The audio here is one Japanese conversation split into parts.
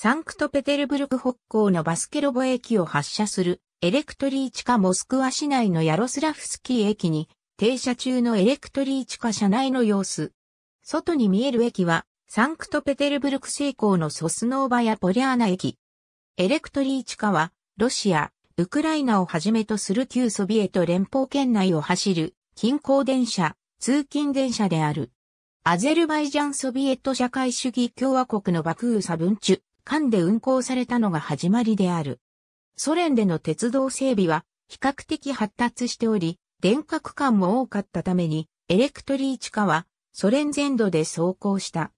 サンクトペテルブルク北港のバスケロボ駅を発車するエレクトリーチカモスクワ市内のヤロスラフスキー駅に停車中のエレクトリーチカ車内の様子。外に見える駅はサンクトペテルブルク西港のソスノーバやポリアーナ駅。エレクトリーチカはロシア、ウクライナをはじめとする旧ソビエト連邦圏内を走る近郊電車、通勤電車である。アゼルバイジャンソビエト社会主義共和国のバクーサ分中。間で運行されたのが始まりである。ソ連での鉄道整備は比較的発達しており、電化区間も多かったために、エレクトリー地下はソ連全土で走行した。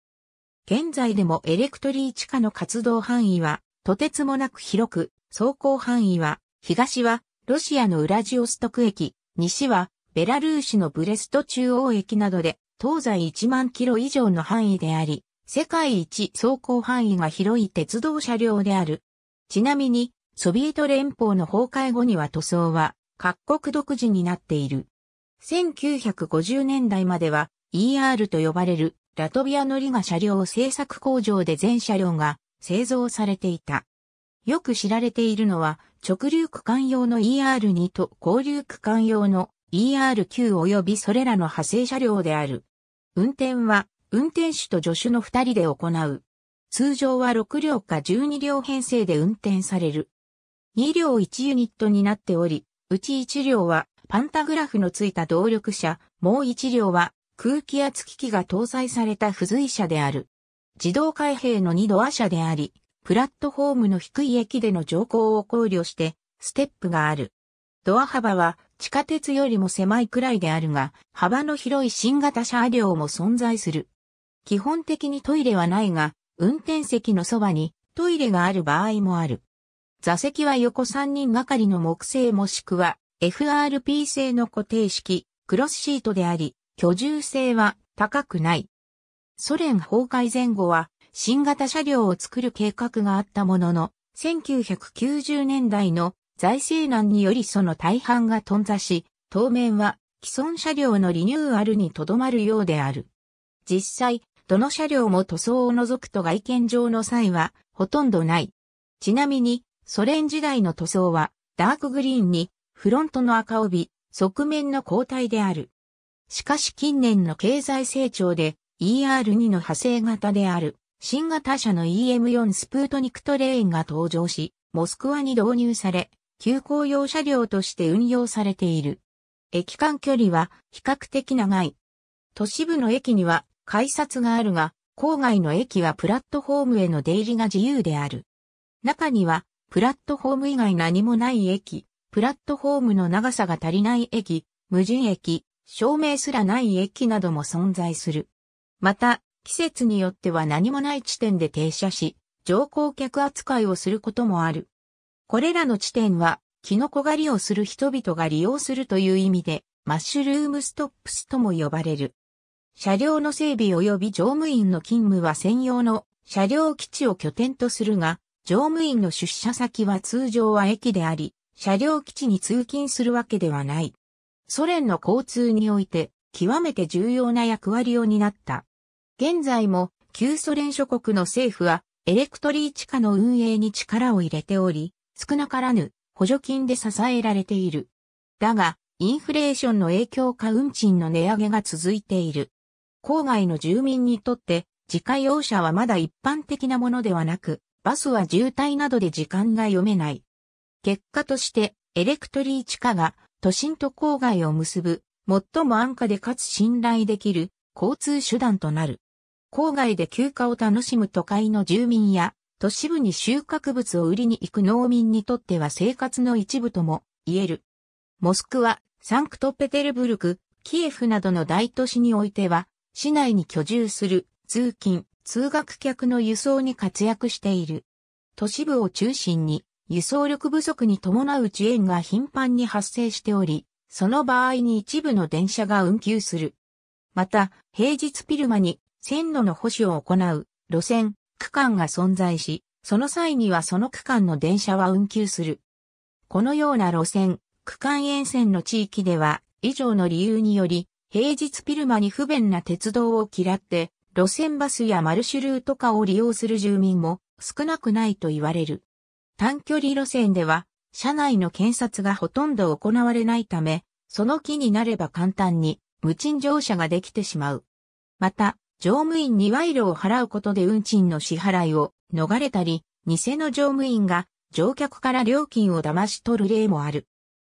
現在でもエレクトリー地下の活動範囲はとてつもなく広く、走行範囲は東はロシアのウラジオストク駅、西はベラルーシのブレスト中央駅などで東西1万キロ以上の範囲であり、世界一走行範囲が広い鉄道車両である。ちなみに、ソビエト連邦の崩壊後には塗装は各国独自になっている。1950年代までは ER と呼ばれるラトビア乗リガ車両製作工場で全車両が製造されていた。よく知られているのは直流区間用の ER2 と交流区間用の ER9 及びそれらの派生車両である。運転は運転手と助手の二人で行う。通常は6両か12両編成で運転される。2両1ユニットになっており、うち1両はパンタグラフのついた動力車、もう1両は空気圧機器が搭載された付随車である。自動開閉の2ドア車であり、プラットフォームの低い駅での乗降を考慮して、ステップがある。ドア幅は地下鉄よりも狭いくらいであるが、幅の広い新型車両も存在する。基本的にトイレはないが、運転席のそばにトイレがある場合もある。座席は横3人がかりの木製もしくは FRP 製の固定式、クロスシートであり、居住性は高くない。ソ連崩壊前後は新型車両を作る計画があったものの、1990年代の財政難によりその大半が頓挫し、当面は既存車両のリニューアルにとどまるようである。実際、どの車両も塗装を除くと外見上の際はほとんどない。ちなみに、ソ連時代の塗装はダークグリーンにフロントの赤帯、側面の交代である。しかし近年の経済成長で ER2 の派生型である新型車の EM4 スプートニクトレーンが登場し、モスクワに導入され、急行用車両として運用されている。駅間距離は比較的長い。都市部の駅には改札があるが、郊外の駅はプラットホームへの出入りが自由である。中には、プラットホーム以外何もない駅、プラットホームの長さが足りない駅、無人駅、照明すらない駅なども存在する。また、季節によっては何もない地点で停車し、乗降客扱いをすることもある。これらの地点は、キノコ狩りをする人々が利用するという意味で、マッシュルームストップスとも呼ばれる。車両の整備及び乗務員の勤務は専用の車両基地を拠点とするが、乗務員の出社先は通常は駅であり、車両基地に通勤するわけではない。ソ連の交通において、極めて重要な役割を担った。現在も、旧ソ連諸国の政府は、エレクトリー地下の運営に力を入れており、少なからぬ補助金で支えられている。だが、インフレーションの影響か運賃の値上げが続いている。郊外の住民にとって、自家用車はまだ一般的なものではなく、バスは渋滞などで時間が読めない。結果として、エレクトリー地下が都心と郊外を結ぶ、最も安価でかつ信頼できる交通手段となる。郊外で休暇を楽しむ都会の住民や、都市部に収穫物を売りに行く農民にとっては生活の一部とも言える。モスクワ、サンクトペテルブルク、キエフなどの大都市においては、市内に居住する通勤、通学客の輸送に活躍している。都市部を中心に輸送力不足に伴う遅延が頻繁に発生しており、その場合に一部の電車が運休する。また、平日昼間に線路の保守を行う路線、区間が存在し、その際にはその区間の電車は運休する。このような路線、区間沿線の地域では、以上の理由により、平日昼間に不便な鉄道を嫌って、路線バスやマルシュルート化を利用する住民も少なくないと言われる。短距離路線では、車内の検察がほとんど行われないため、その気になれば簡単に無賃乗車ができてしまう。また、乗務員に賄賂を払うことで運賃の支払いを逃れたり、偽の乗務員が乗客から料金を騙し取る例もある。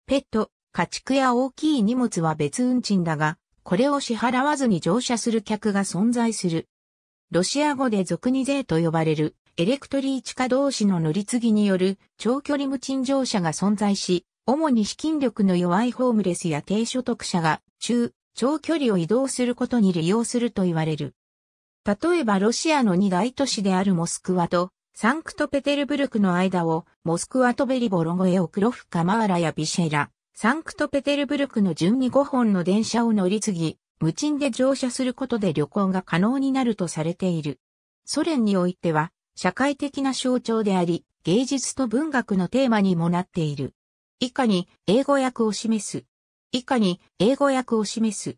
ペット、家畜や大きい荷物は別運賃だが、これを支払わずに乗車する客が存在する。ロシア語で俗に税と呼ばれるエレクトリー地下同士の乗り継ぎによる長距離無賃乗車が存在し、主に資金力の弱いホームレスや低所得者が中、長距離を移動することに利用すると言われる。例えばロシアの二大都市であるモスクワとサンクトペテルブルクの間をモスクワとベリボロゴエオクロフカマーラやビシェラ、サンクトペテルブルクの順に5本の電車を乗り継ぎ、無賃で乗車することで旅行が可能になるとされている。ソ連においては、社会的な象徴であり、芸術と文学のテーマにもなっている。以下に英語訳を示す。以下に英語訳を示す。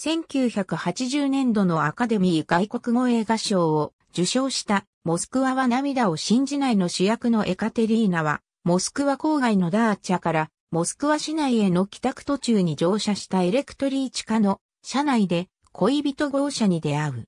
1980年度のアカデミー外国語映画賞を受賞したモスクワは涙を信じないの主役のエカテリーナは、モスクワ郊外のダーチャからモスクワ市内への帰宅途中に乗車したエレクトリーチカの車内で恋人号車に出会う。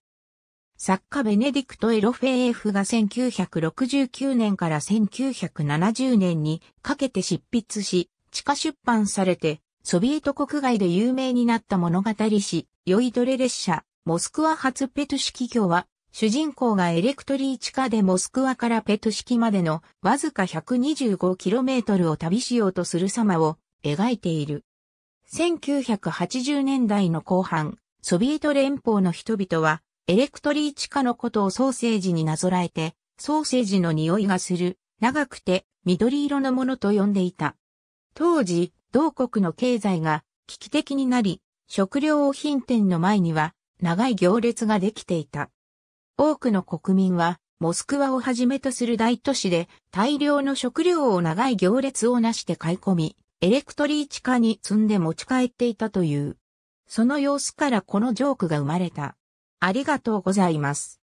作家ベネディクト・エロフェーフが1969年から1970年にかけて執筆し、地下出版されて、ソビエト国外で有名になった物語誌、酔いどれ列車、モスクワ発ペトシキ業は、主人公がエレクトリー地下でモスクワからペト式までのわずか 125km を旅しようとする様を描いている。1980年代の後半、ソビエト連邦の人々はエレクトリー地下のことをソーセージになぞらえて、ソーセージの匂いがする、長くて緑色のものと呼んでいた。当時、同国の経済が危機的になり、食料品店の前には長い行列ができていた。多くの国民は、モスクワをはじめとする大都市で大量の食料を長い行列をなして買い込み、エレクトリー地下に積んで持ち帰っていたという。その様子からこのジョークが生まれた。ありがとうございます。